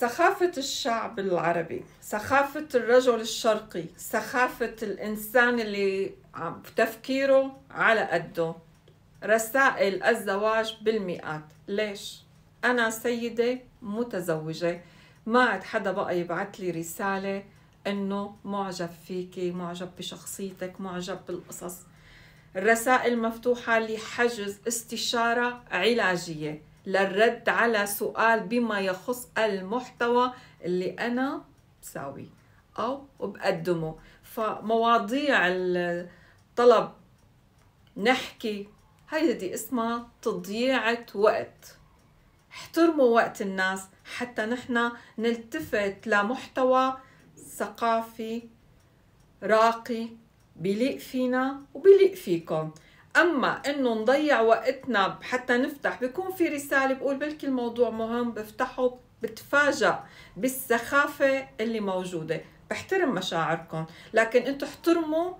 سخافة الشعب العربي سخافة الرجل الشرقي سخافة الإنسان اللي تفكيره على قده رسائل الزواج بالمئات ليش؟ أنا سيدة متزوجة ما عاد حدا بقى يبعث لي رسالة إنه معجب فيكي معجب بشخصيتك معجب بالقصص الرسائل مفتوحة لحجز استشارة علاجية للرد على سؤال بما يخص المحتوى اللي أنا بساويه أو بقدمه فمواضيع الطلب نحكي هيدي اسمها تضييعة وقت احترموا وقت الناس حتى نحن نلتفت لمحتوى ثقافي راقي بليق فينا وبليق فيكم اما انه نضيع وقتنا حتى نفتح بيكون في رساله بقول بلكي الموضوع مهم بفتحه بتفاجأ بالسخافه اللي موجوده بحترم مشاعركم لكن انتم احترموا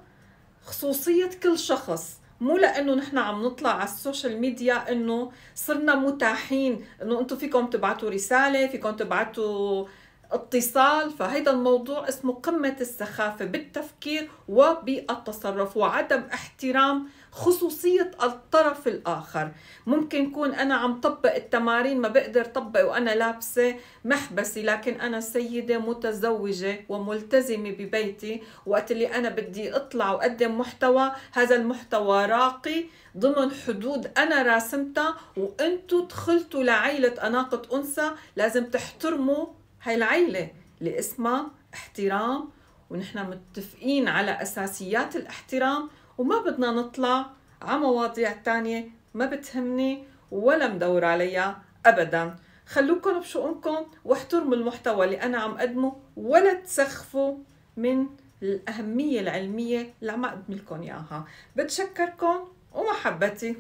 خصوصيه كل شخص مو لانه نحن عم نطلع على السوشيال ميديا انه صرنا متاحين انه انتم فيكم تبعتوا رساله فيكم تبعتوا آه اتصال فهيدا الموضوع اسمه قمة السخافة بالتفكير وبالتصرف وعدم احترام خصوصية الطرف الآخر ممكن يكون أنا عم طبق التمارين ما بقدر طبق وأنا لابسة محبسي لكن أنا سيدة متزوجة وملتزمة ببيتي وقت اللي أنا بدي أطلع وأقدم محتوى هذا المحتوى راقي ضمن حدود أنا راسمتها وأنتوا دخلتوا لعيلة أناقة أنثى لازم تحترموا هاي العيلة اللي اسمها احترام ونحن متفقين على أساسيات الاحترام وما بدنا نطلع على مواضيع تانية ما بتهمني ولا مدور عليها أبدا خلوكم بشؤونكم واحترموا المحتوى اللي أنا عم قدمه ولا تسخفوا من الأهمية العلمية اللي عم أقدم لكم إياها بتشكركم ومحبتي